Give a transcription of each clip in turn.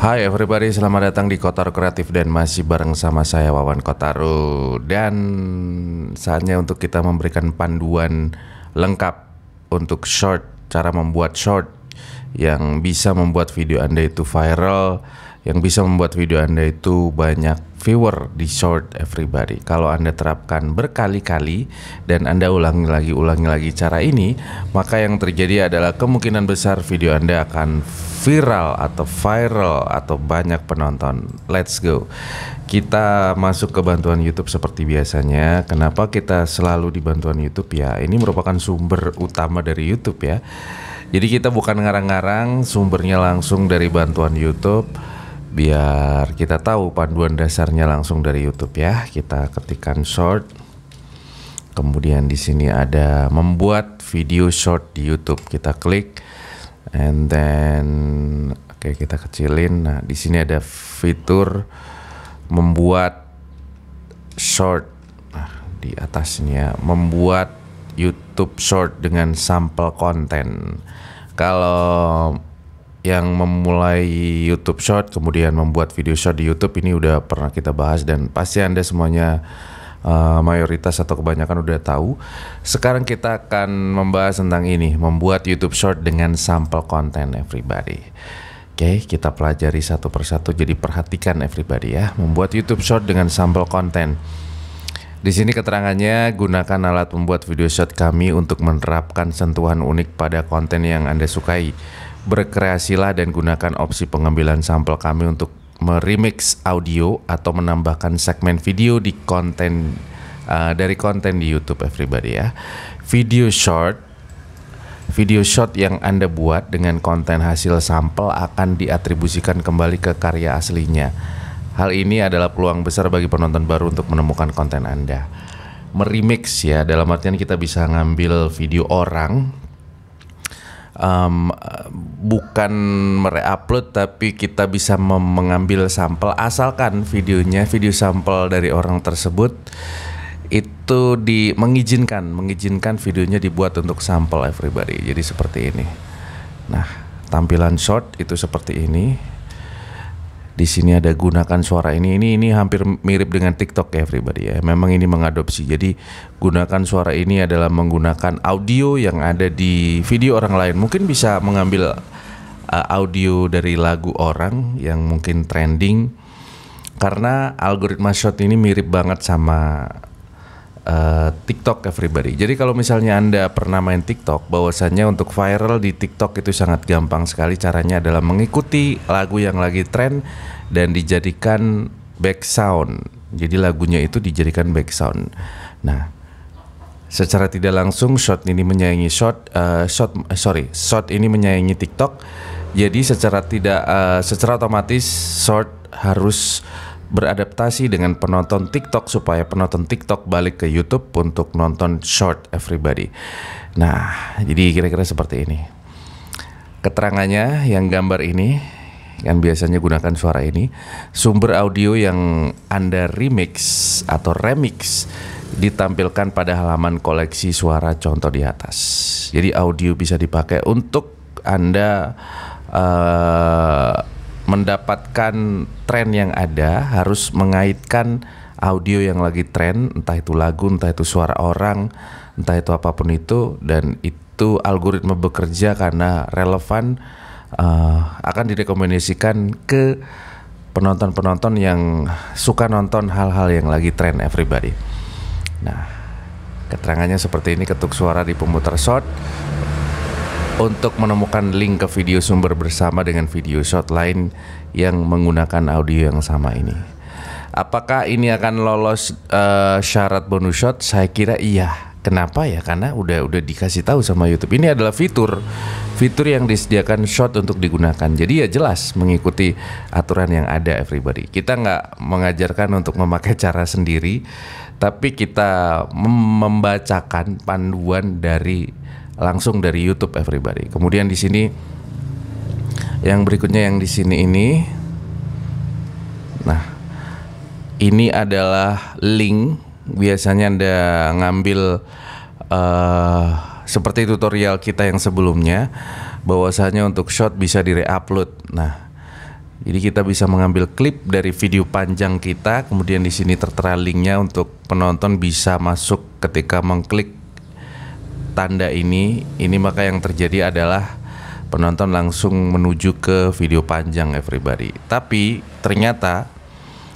Hai everybody, selamat datang di Kotor Kreatif dan masih bareng sama saya Wawan Kotaru Dan saatnya untuk kita memberikan panduan lengkap untuk short Cara membuat short yang bisa membuat video Anda itu viral yang bisa membuat video Anda itu banyak viewer di short everybody. Kalau Anda terapkan berkali-kali dan Anda ulangi lagi, ulangi lagi cara ini, maka yang terjadi adalah kemungkinan besar video Anda akan viral atau viral atau banyak penonton. Let's go. Kita masuk ke bantuan YouTube seperti biasanya. Kenapa kita selalu di bantuan YouTube ya? Ini merupakan sumber utama dari YouTube ya. Jadi kita bukan ngarang-ngarang, sumbernya langsung dari bantuan YouTube biar kita tahu panduan dasarnya langsung dari YouTube ya. Kita ketikkan short. Kemudian di sini ada membuat video short di YouTube. Kita klik and then oke okay, kita kecilin. Nah, di sini ada fitur membuat short. Nah, di atasnya membuat YouTube short dengan sampel konten. Kalau yang memulai YouTube Short kemudian membuat video short di YouTube ini udah pernah kita bahas dan pasti Anda semuanya uh, mayoritas atau kebanyakan udah tahu. Sekarang kita akan membahas tentang ini, membuat YouTube Short dengan sampel konten everybody. Oke, okay, kita pelajari satu persatu jadi perhatikan everybody ya, membuat YouTube Short dengan sampel konten. Di sini keterangannya gunakan alat membuat video short kami untuk menerapkan sentuhan unik pada konten yang Anda sukai. Berkreasilah dan gunakan opsi pengambilan sampel kami untuk meremix audio atau menambahkan segmen video di konten uh, dari konten di YouTube everybody ya. Video short video short yang Anda buat dengan konten hasil sampel akan diatribusikan kembali ke karya aslinya. Hal ini adalah peluang besar bagi penonton baru untuk menemukan konten Anda. Meremix ya, dalam artian kita bisa ngambil video orang um, bukan mereupload tapi kita bisa mengambil sampel asalkan videonya video sampel dari orang tersebut itu di mengizinkan mengizinkan videonya dibuat untuk sampel everybody jadi seperti ini nah tampilan short itu seperti ini di sini ada gunakan suara ini ini ini hampir mirip dengan TikTok everybody ya. Memang ini mengadopsi. Jadi gunakan suara ini adalah menggunakan audio yang ada di video orang lain. Mungkin bisa mengambil uh, audio dari lagu orang yang mungkin trending karena algoritma shot ini mirip banget sama Eh, TikTok everybody. Jadi kalau misalnya Anda pernah main TikTok, bahwasannya untuk viral di TikTok itu sangat gampang sekali caranya adalah mengikuti lagu yang lagi tren dan dijadikan back sound. Jadi lagunya itu dijadikan back sound. Nah, secara tidak langsung shot ini menyayangi shot uh, shot sorry, shot ini menyayangi TikTok. Jadi secara tidak uh, secara otomatis short harus beradaptasi dengan penonton TikTok supaya penonton TikTok balik ke YouTube untuk nonton short everybody. Nah, jadi kira-kira seperti ini. Keterangannya yang gambar ini yang biasanya gunakan suara ini, sumber audio yang Anda remix atau remix ditampilkan pada halaman koleksi suara contoh di atas. Jadi audio bisa dipakai untuk Anda uh, mendapatkan tren yang ada harus mengaitkan audio yang lagi tren, entah itu lagu, entah itu suara orang, entah itu apapun itu, dan itu algoritma bekerja karena relevan uh, akan direkomendasikan ke penonton-penonton yang suka nonton hal-hal yang lagi tren everybody. Nah, keterangannya seperti ini ketuk suara di pemutar shot untuk menemukan link ke video sumber bersama dengan video shot lain yang menggunakan audio yang sama ini. Apakah ini akan lolos uh, syarat bonus shot? Saya kira iya. Kenapa ya? Karena udah udah dikasih tahu sama YouTube. Ini adalah fitur fitur yang disediakan shot untuk digunakan. Jadi ya jelas mengikuti aturan yang ada everybody. Kita nggak mengajarkan untuk memakai cara sendiri, tapi kita membacakan panduan dari langsung dari YouTube everybody. Kemudian di sini yang berikutnya yang di sini ini nah ini adalah link biasanya Anda ngambil uh, seperti tutorial kita yang sebelumnya bahwasanya untuk shot bisa direupload. Nah, jadi kita bisa mengambil klip dari video panjang kita, kemudian di sini tertera linknya untuk penonton bisa masuk ketika mengklik tanda ini, ini maka yang terjadi adalah penonton langsung menuju ke video panjang everybody. Tapi ternyata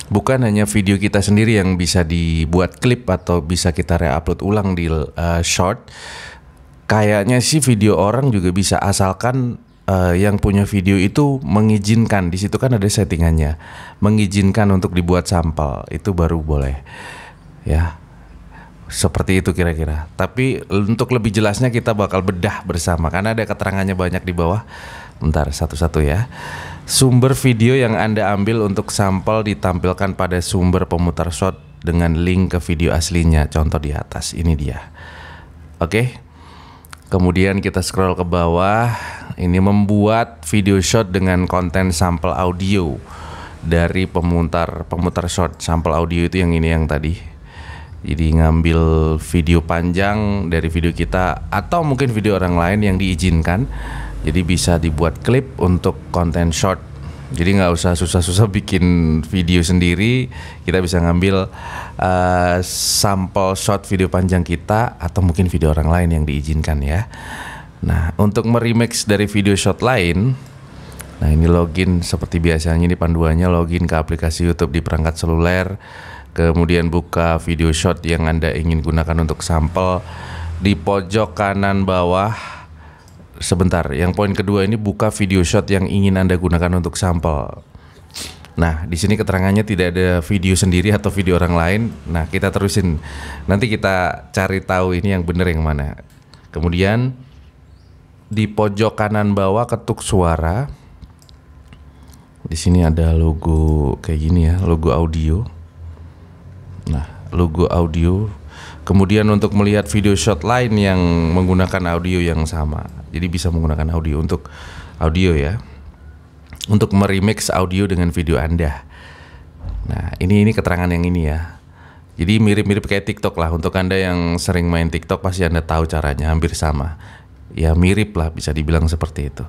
bukan hanya video kita sendiri yang bisa dibuat klip atau bisa kita reupload ulang di uh, short. Kayaknya sih video orang juga bisa asalkan uh, yang punya video itu mengizinkan. Di situ kan ada settingannya. Mengizinkan untuk dibuat sampel, itu baru boleh. Ya. Seperti itu kira-kira. Tapi untuk lebih jelasnya kita bakal bedah bersama karena ada keterangannya banyak di bawah. Bentar satu-satu ya. Sumber video yang Anda ambil untuk sampel ditampilkan pada sumber pemutar shot dengan link ke video aslinya. Contoh di atas, ini dia. Oke. Kemudian kita scroll ke bawah. Ini membuat video shot dengan konten sampel audio dari pemutar pemutar shot sampel audio itu yang ini yang tadi jadi ngambil video panjang dari video kita atau mungkin video orang lain yang diizinkan. Jadi bisa dibuat klip untuk konten short. Jadi nggak usah susah-susah bikin video sendiri. Kita bisa ngambil uh, sampel short video panjang kita atau mungkin video orang lain yang diizinkan ya. Nah, untuk meremix dari video shot lain, nah ini login seperti biasanya ini panduannya login ke aplikasi YouTube di perangkat seluler kemudian buka video shot yang Anda ingin gunakan untuk sampel di pojok kanan bawah sebentar yang poin kedua ini buka video shot yang ingin Anda gunakan untuk sampel Nah, di sini keterangannya tidak ada video sendiri atau video orang lain. Nah, kita terusin. Nanti kita cari tahu ini yang benar yang mana. Kemudian di pojok kanan bawah ketuk suara. Di sini ada logo kayak gini ya, logo audio. Nah, logo audio. Kemudian untuk melihat video shot lain yang menggunakan audio yang sama. Jadi bisa menggunakan audio untuk audio ya. Untuk meremix audio dengan video Anda. Nah, ini ini keterangan yang ini ya. Jadi mirip-mirip kayak TikTok lah. Untuk Anda yang sering main TikTok pasti Anda tahu caranya, hampir sama. Ya mirip lah bisa dibilang seperti itu.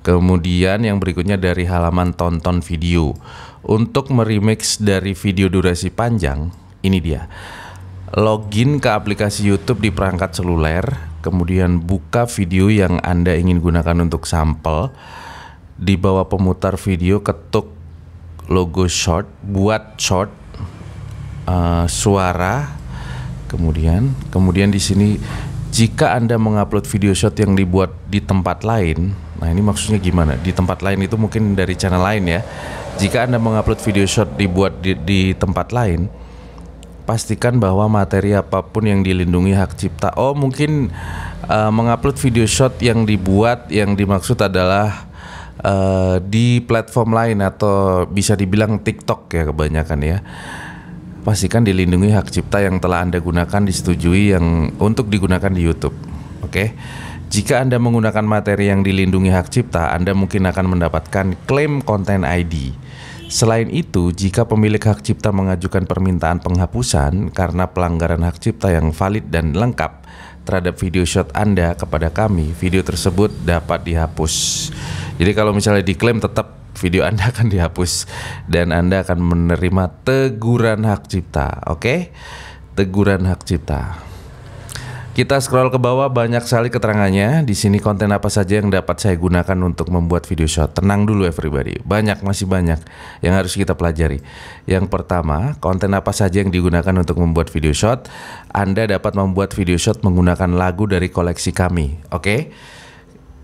Kemudian yang berikutnya dari halaman tonton video. Untuk meremix dari video durasi panjang, ini dia. Login ke aplikasi YouTube di perangkat seluler, kemudian buka video yang Anda ingin gunakan untuk sampel. Di bawah pemutar video ketuk logo short, buat short uh, suara. Kemudian, kemudian di sini jika Anda mengupload video Short yang dibuat di tempat lain, nah ini maksudnya gimana? Di tempat lain itu mungkin dari channel lain ya. Jika Anda mengupload video Short dibuat di, di tempat lain, pastikan bahwa materi apapun yang dilindungi hak cipta. Oh, mungkin uh, mengupload video shot yang dibuat yang dimaksud adalah uh, di platform lain atau bisa dibilang TikTok ya kebanyakan ya. Pastikan dilindungi hak cipta yang telah Anda gunakan disetujui yang untuk digunakan di YouTube. Oke. Okay? Jika Anda menggunakan materi yang dilindungi hak cipta, Anda mungkin akan mendapatkan klaim konten ID Selain itu, jika pemilik hak cipta mengajukan permintaan penghapusan karena pelanggaran hak cipta yang valid dan lengkap terhadap video shot Anda kepada kami, video tersebut dapat dihapus. Jadi kalau misalnya diklaim tetap video Anda akan dihapus dan Anda akan menerima teguran hak cipta, oke? Okay? Teguran hak cipta. Kita scroll ke bawah banyak sekali keterangannya. Di sini konten apa saja yang dapat saya gunakan untuk membuat video shot. Tenang dulu everybody. Banyak masih banyak yang harus kita pelajari. Yang pertama, konten apa saja yang digunakan untuk membuat video shot? Anda dapat membuat video shot menggunakan lagu dari koleksi kami, oke? Okay?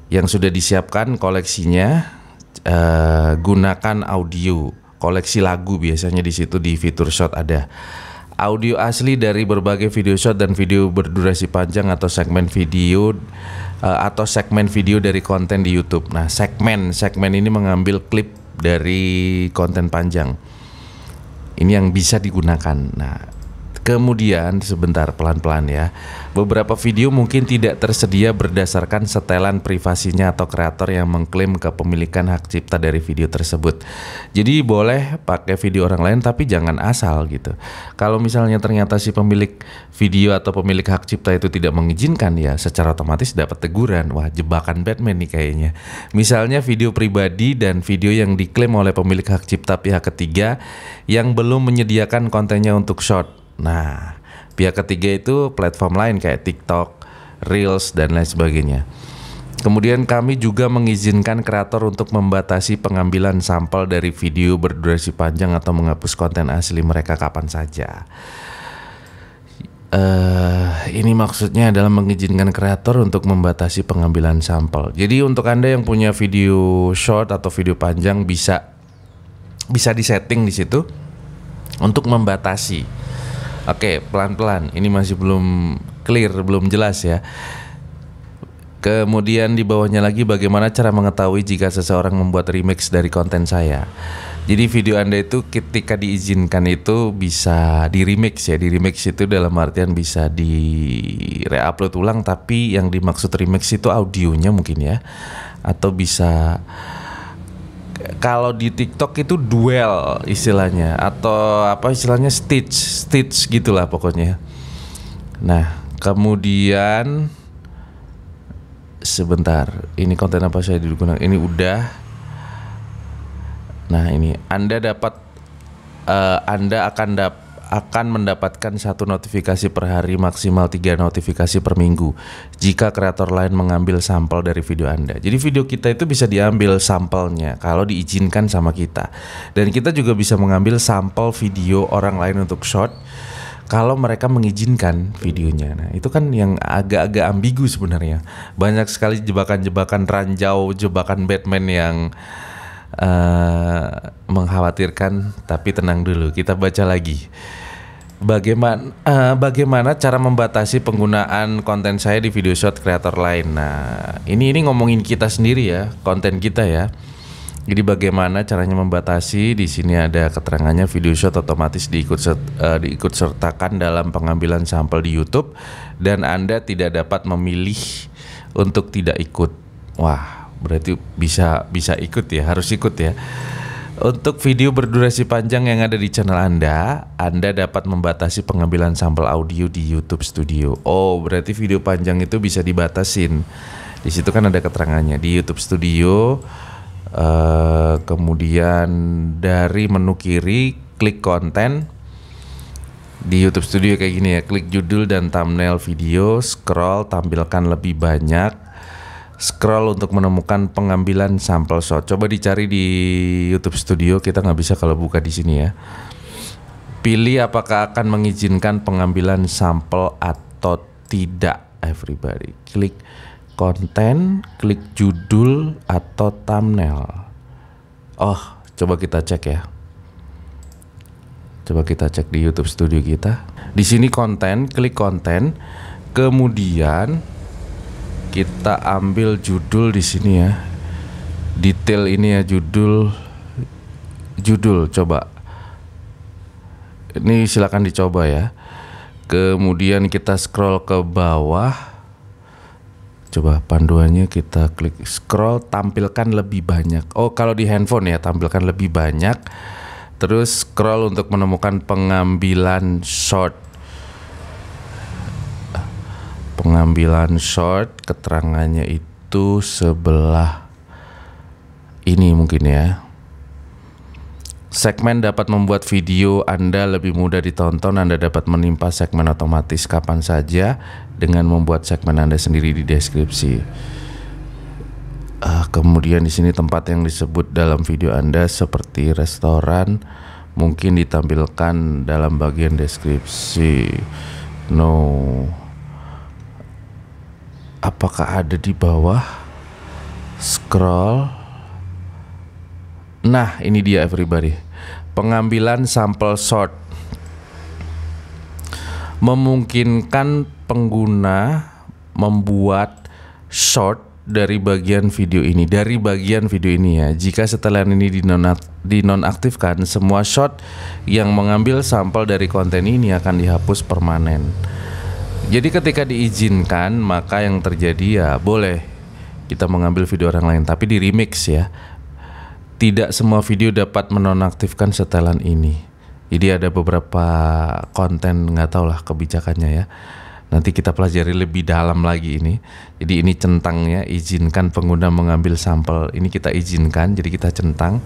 Yang sudah disiapkan koleksinya uh, gunakan audio koleksi lagu biasanya di situ di fitur shot ada audio asli dari berbagai video shot dan video berdurasi panjang atau segmen video uh, atau segmen video dari konten di YouTube. Nah, segmen segmen ini mengambil klip dari konten panjang. Ini yang bisa digunakan. Nah, Kemudian sebentar pelan-pelan ya. Beberapa video mungkin tidak tersedia berdasarkan setelan privasinya atau kreator yang mengklaim kepemilikan hak cipta dari video tersebut. Jadi boleh pakai video orang lain tapi jangan asal gitu. Kalau misalnya ternyata si pemilik video atau pemilik hak cipta itu tidak mengizinkan ya secara otomatis dapat teguran. Wah, jebakan Batman nih kayaknya. Misalnya video pribadi dan video yang diklaim oleh pemilik hak cipta pihak ketiga yang belum menyediakan kontennya untuk short Nah, pihak ketiga itu platform lain kayak TikTok, Reels dan lain sebagainya. Kemudian kami juga mengizinkan kreator untuk membatasi pengambilan sampel dari video berdurasi panjang atau menghapus konten asli mereka kapan saja. Uh, ini maksudnya adalah mengizinkan kreator untuk membatasi pengambilan sampel. Jadi untuk anda yang punya video short atau video panjang bisa bisa disetting di situ untuk membatasi Oke, pelan-pelan. Ini masih belum clear, belum jelas ya. Kemudian di bawahnya lagi bagaimana cara mengetahui jika seseorang membuat remix dari konten saya. Jadi video Anda itu ketika diizinkan itu bisa di remix ya. Di remix itu dalam artian bisa di reupload ulang tapi yang dimaksud remix itu audionya mungkin ya. Atau bisa kalau di TikTok itu duel istilahnya atau apa istilahnya stitch stitch gitulah pokoknya. Nah, kemudian sebentar, ini konten apa saya digunakan? Ini udah. Nah, ini Anda dapat uh, Anda akan dapat akan mendapatkan satu notifikasi per hari maksimal tiga notifikasi per minggu jika kreator lain mengambil sampel dari video Anda. Jadi video kita itu bisa diambil sampelnya kalau diizinkan sama kita. Dan kita juga bisa mengambil sampel video orang lain untuk shot kalau mereka mengizinkan videonya. Nah, itu kan yang agak-agak ambigu sebenarnya. Banyak sekali jebakan-jebakan ranjau, jebakan Batman yang uh, mengkhawatirkan, tapi tenang dulu, kita baca lagi. Bagaimana uh, bagaimana cara membatasi penggunaan konten saya di video shot kreator lain? Nah, ini ini ngomongin kita sendiri ya, konten kita ya. Jadi bagaimana caranya membatasi? Di sini ada keterangannya video shot otomatis diikut set, uh, diikut sertakan dalam pengambilan sampel di YouTube dan Anda tidak dapat memilih untuk tidak ikut. Wah, berarti bisa bisa ikut ya, harus ikut ya. Untuk video berdurasi panjang yang ada di channel Anda, Anda dapat membatasi pengambilan sampel audio di YouTube Studio. Oh, berarti video panjang itu bisa dibatasin. Di situ kan ada keterangannya di YouTube Studio. Uh, kemudian dari menu kiri klik konten di YouTube Studio kayak gini ya, klik judul dan thumbnail video, scroll tampilkan lebih banyak scroll untuk menemukan pengambilan sampel shot. Coba dicari di YouTube Studio, kita nggak bisa kalau buka di sini ya. Pilih apakah akan mengizinkan pengambilan sampel atau tidak. Everybody, klik konten, klik judul atau thumbnail. Oh, coba kita cek ya. Coba kita cek di YouTube Studio kita. Di sini konten, klik konten, kemudian kita ambil judul di sini ya. Detail ini ya judul judul coba. Ini silakan dicoba ya. Kemudian kita scroll ke bawah. Coba panduannya kita klik scroll tampilkan lebih banyak. Oh, kalau di handphone ya tampilkan lebih banyak. Terus scroll untuk menemukan pengambilan short pengambilan short keterangannya itu sebelah ini mungkin ya Segmen dapat membuat video Anda lebih mudah ditonton. Anda dapat menimpa segmen otomatis kapan saja dengan membuat segmen Anda sendiri di deskripsi. Uh, kemudian di sini tempat yang disebut dalam video Anda seperti restoran mungkin ditampilkan dalam bagian deskripsi. No apakah ada di bawah scroll nah ini dia everybody pengambilan sampel short memungkinkan pengguna membuat short dari bagian video ini dari bagian video ini ya jika setelan ini dinonaktifkan semua shot yang mengambil sampel dari konten ini akan dihapus permanen jadi ketika diizinkan maka yang terjadi ya boleh kita mengambil video orang lain tapi di remix ya. Tidak semua video dapat menonaktifkan setelan ini. Jadi ada beberapa konten nggak tau lah kebijakannya ya. Nanti kita pelajari lebih dalam lagi ini. Jadi ini centangnya izinkan pengguna mengambil sampel. Ini kita izinkan, jadi kita centang.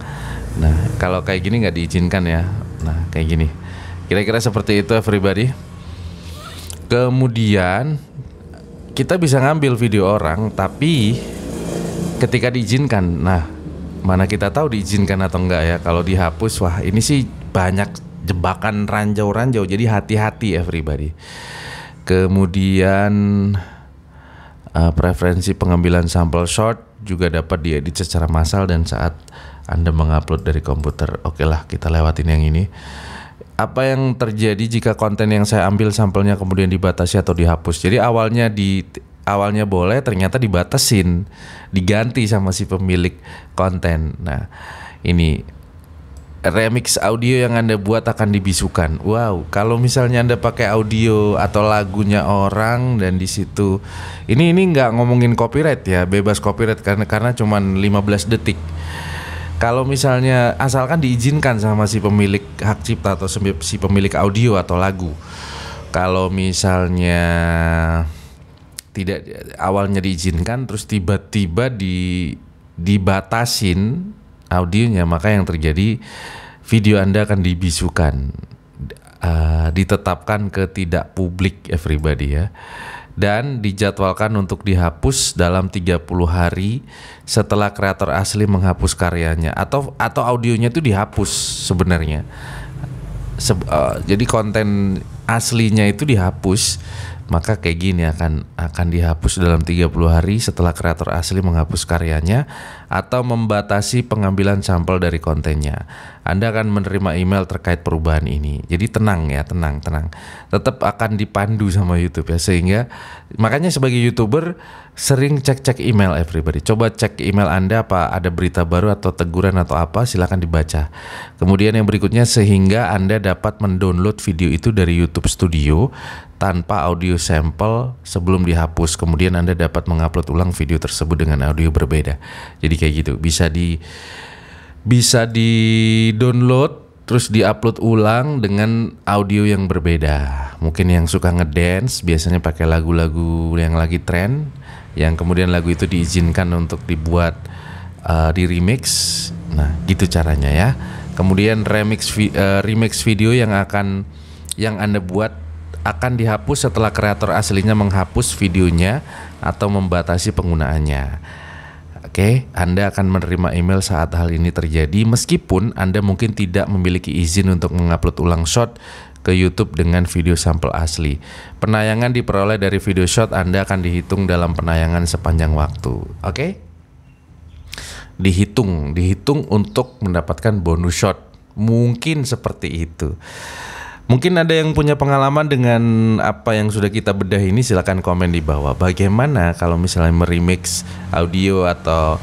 Nah kalau kayak gini nggak diizinkan ya. Nah kayak gini. Kira-kira seperti itu everybody. Kemudian kita bisa ngambil video orang tapi ketika diizinkan. Nah, mana kita tahu diizinkan atau enggak ya. Kalau dihapus wah ini sih banyak jebakan ranjau-ranjau. Jadi hati-hati everybody. Kemudian uh, preferensi pengambilan sampel short juga dapat diedit secara massal dan saat Anda mengupload dari komputer. Oke okay lah, kita lewatin yang ini apa yang terjadi jika konten yang saya ambil sampelnya kemudian dibatasi atau dihapus? Jadi awalnya di awalnya boleh ternyata dibatasin, diganti sama si pemilik konten. Nah, ini remix audio yang Anda buat akan dibisukan. Wow, kalau misalnya Anda pakai audio atau lagunya orang dan di situ ini ini nggak ngomongin copyright ya, bebas copyright karena karena cuman 15 detik kalau misalnya asalkan diizinkan sama si pemilik hak cipta atau si pemilik audio atau lagu kalau misalnya tidak awalnya diizinkan terus tiba-tiba di dibatasin audionya maka yang terjadi video anda akan dibisukan uh, ditetapkan ke tidak publik everybody ya dan dijadwalkan untuk dihapus dalam 30 hari setelah kreator asli menghapus karyanya atau atau audionya itu dihapus sebenarnya. Se uh, jadi konten aslinya itu dihapus maka kayak gini akan akan dihapus dalam 30 hari setelah kreator asli menghapus karyanya atau membatasi pengambilan sampel dari kontennya. Anda akan menerima email terkait perubahan ini. Jadi tenang ya, tenang, tenang. Tetap akan dipandu sama YouTube ya sehingga makanya sebagai YouTuber sering cek-cek email everybody. Coba cek email Anda apa ada berita baru atau teguran atau apa silahkan dibaca. Kemudian yang berikutnya sehingga Anda dapat mendownload video itu dari YouTube Studio tanpa audio sampel sebelum dihapus. Kemudian Anda dapat mengupload ulang video tersebut dengan audio berbeda. Jadi kayak gitu bisa di bisa di download terus di upload ulang dengan audio yang berbeda. Mungkin yang suka ngedance biasanya pakai lagu-lagu yang lagi tren, yang kemudian lagu itu diizinkan untuk dibuat uh, di remix. Nah, gitu caranya ya. Kemudian remix vi uh, remix video yang akan yang Anda buat akan dihapus setelah kreator aslinya menghapus videonya atau membatasi penggunaannya. Oke, okay? Anda akan menerima email saat hal ini terjadi meskipun Anda mungkin tidak memiliki izin untuk mengupload ulang shot ke YouTube dengan video sampel asli. Penayangan diperoleh dari video shot Anda akan dihitung dalam penayangan sepanjang waktu. Oke? Okay? Dihitung, dihitung untuk mendapatkan bonus shot. Mungkin seperti itu. Mungkin ada yang punya pengalaman dengan apa yang sudah kita bedah ini silahkan komen di bawah. Bagaimana kalau misalnya meremix audio atau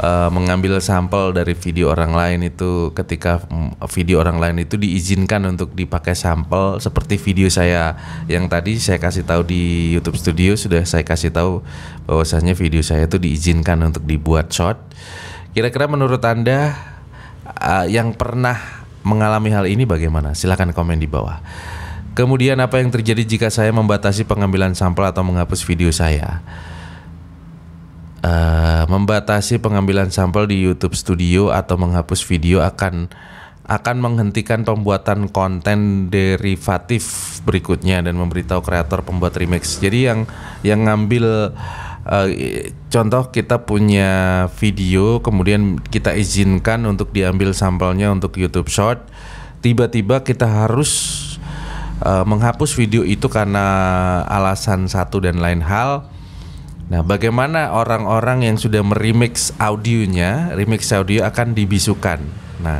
uh, mengambil sampel dari video orang lain itu ketika mm, video orang lain itu diizinkan untuk dipakai sampel seperti video saya yang tadi saya kasih tahu di YouTube Studio sudah saya kasih tahu bahwasanya video saya itu diizinkan untuk dibuat shot. Kira-kira menurut Anda uh, yang pernah mengalami hal ini bagaimana? Silahkan komen di bawah. Kemudian apa yang terjadi jika saya membatasi pengambilan sampel atau menghapus video saya? Uh, membatasi pengambilan sampel di YouTube Studio atau menghapus video akan akan menghentikan pembuatan konten derivatif berikutnya dan memberitahu kreator pembuat remix. Jadi yang yang ngambil uh, contoh kita punya video kemudian kita izinkan untuk diambil sampelnya untuk YouTube Short tiba-tiba kita harus uh, menghapus video itu karena alasan satu dan lain hal Nah, bagaimana orang-orang yang sudah meremix audionya, remix audio akan dibisukan. Nah,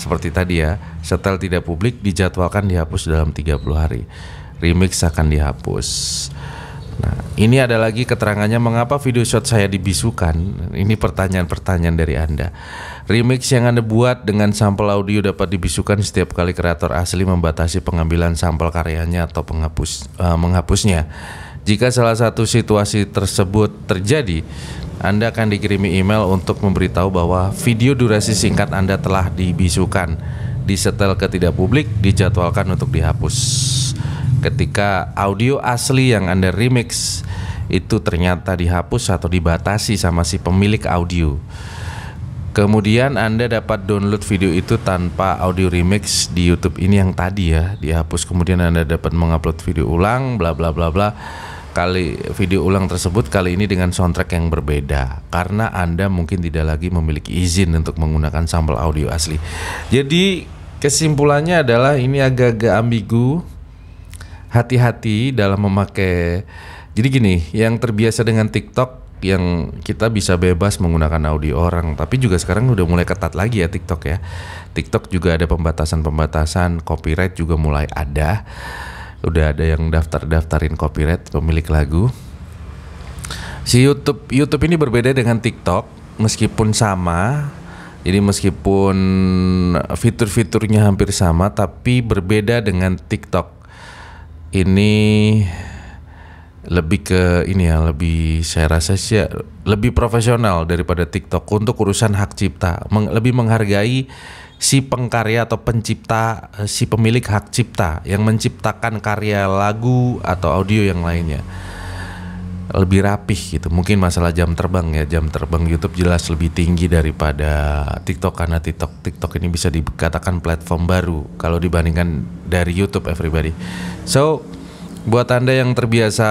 seperti tadi ya, setel tidak publik dijadwalkan dihapus dalam 30 hari. Remix akan dihapus. Nah, ini ada lagi keterangannya mengapa video shot saya dibisukan. Ini pertanyaan-pertanyaan dari Anda. Remix yang Anda buat dengan sampel audio dapat dibisukan setiap kali kreator asli membatasi pengambilan sampel karyanya atau penghapus uh, menghapusnya. Jika salah satu situasi tersebut terjadi, Anda akan dikirimi email untuk memberitahu bahwa video durasi singkat Anda telah dibisukan, disetel ke tidak publik, dijadwalkan untuk dihapus ketika audio asli yang Anda remix itu ternyata dihapus atau dibatasi sama si pemilik audio. Kemudian Anda dapat download video itu tanpa audio remix di YouTube ini yang tadi ya, dihapus kemudian Anda dapat mengupload video ulang bla bla bla bla. Kali video ulang tersebut kali ini dengan soundtrack yang berbeda karena Anda mungkin tidak lagi memiliki izin untuk menggunakan sampel audio asli. Jadi kesimpulannya adalah ini agak-agak ambigu hati-hati dalam memakai. Jadi gini, yang terbiasa dengan TikTok yang kita bisa bebas menggunakan audio orang, tapi juga sekarang udah mulai ketat lagi ya TikTok ya. TikTok juga ada pembatasan-pembatasan, copyright juga mulai ada. Udah ada yang daftar-daftarin copyright pemilik lagu. Si YouTube YouTube ini berbeda dengan TikTok, meskipun sama, jadi meskipun fitur-fiturnya hampir sama tapi berbeda dengan TikTok ini lebih ke ini ya lebih saya rasa sih ya, lebih profesional daripada TikTok untuk urusan hak cipta meng, lebih menghargai si pengkarya atau pencipta eh, si pemilik hak cipta yang menciptakan karya lagu atau audio yang lainnya lebih rapih gitu. Mungkin masalah jam terbang ya, jam terbang YouTube jelas lebih tinggi daripada TikTok karena TikTok TikTok ini bisa dikatakan platform baru kalau dibandingkan dari YouTube everybody. So, buat Anda yang terbiasa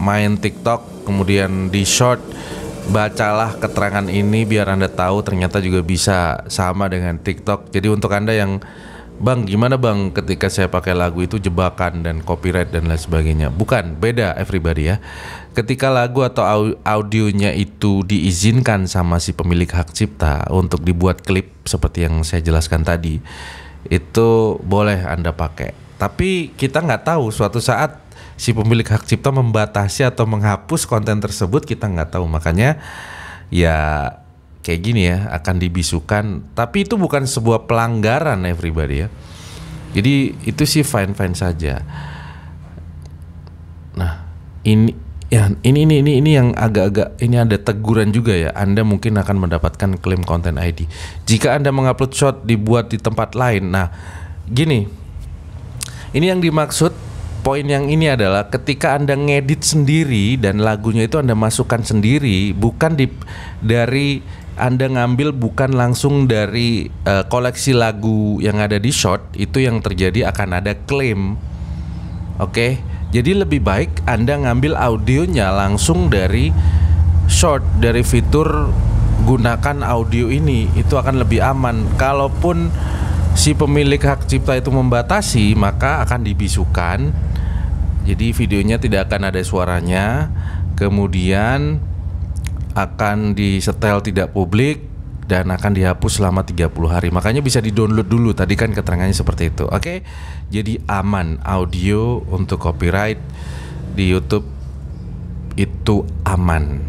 main TikTok kemudian di short bacalah keterangan ini biar Anda tahu ternyata juga bisa sama dengan TikTok. Jadi untuk Anda yang Bang, gimana bang ketika saya pakai lagu itu jebakan dan copyright dan lain sebagainya? Bukan, beda everybody ya. Ketika lagu atau audionya itu diizinkan sama si pemilik hak cipta untuk dibuat klip seperti yang saya jelaskan tadi, itu boleh Anda pakai. Tapi kita nggak tahu suatu saat si pemilik hak cipta membatasi atau menghapus konten tersebut kita nggak tahu. Makanya ya kayak gini ya akan dibisukan tapi itu bukan sebuah pelanggaran everybody ya jadi itu sih fine fine saja nah ini ya ini ini ini ini yang agak-agak ini ada teguran juga ya Anda mungkin akan mendapatkan klaim konten ID jika Anda mengupload shot dibuat di tempat lain nah gini ini yang dimaksud poin yang ini adalah ketika Anda ngedit sendiri dan lagunya itu Anda masukkan sendiri bukan di dari anda ngambil bukan langsung dari uh, koleksi lagu yang ada di short, itu yang terjadi akan ada klaim. Oke. Okay? Jadi lebih baik Anda ngambil audionya langsung dari short dari fitur gunakan audio ini itu akan lebih aman. Kalaupun si pemilik hak cipta itu membatasi, maka akan dibisukan. Jadi videonya tidak akan ada suaranya. Kemudian akan disetel tidak publik dan akan dihapus selama 30 hari. Makanya bisa di-download dulu. Tadi kan keterangannya seperti itu. Oke. Jadi aman audio untuk copyright di YouTube itu aman.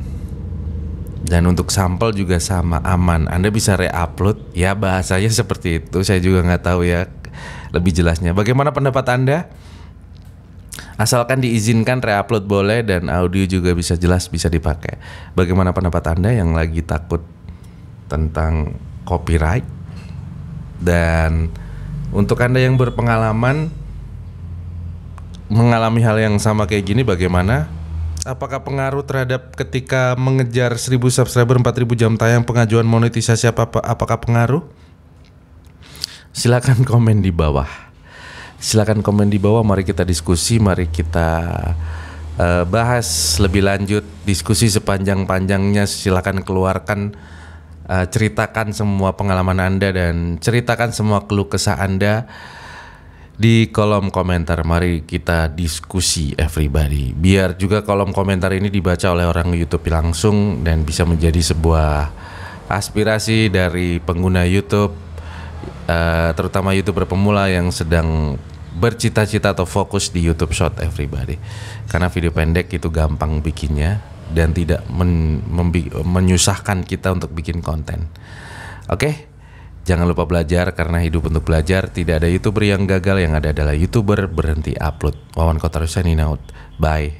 Dan untuk sampel juga sama aman. Anda bisa re-upload Ya bahasanya seperti itu. Saya juga nggak tahu ya lebih jelasnya. Bagaimana pendapat Anda? Asalkan diizinkan reupload boleh dan audio juga bisa jelas bisa dipakai. Bagaimana pendapat Anda yang lagi takut tentang copyright? Dan untuk Anda yang berpengalaman mengalami hal yang sama kayak gini bagaimana? Apakah pengaruh terhadap ketika mengejar 1000 subscriber 4000 jam tayang pengajuan monetisasi apa apakah pengaruh? Silakan komen di bawah. Silahkan komen di bawah, mari kita diskusi, mari kita uh, bahas lebih lanjut, diskusi sepanjang-panjangnya, silahkan keluarkan, uh, ceritakan semua pengalaman Anda dan ceritakan semua keluh kesah Anda di kolom komentar. Mari kita diskusi everybody. Biar juga kolom komentar ini dibaca oleh orang YouTube langsung dan bisa menjadi sebuah aspirasi dari pengguna YouTube uh, terutama YouTuber pemula yang sedang bercita-cita atau fokus di YouTube Short Everybody karena video pendek itu gampang bikinnya dan tidak men, membi, menyusahkan kita untuk bikin konten. Oke, okay? jangan lupa belajar karena hidup untuk belajar. Tidak ada youtuber yang gagal, yang ada adalah youtuber berhenti upload. Wawan Kotar Husaini Bye.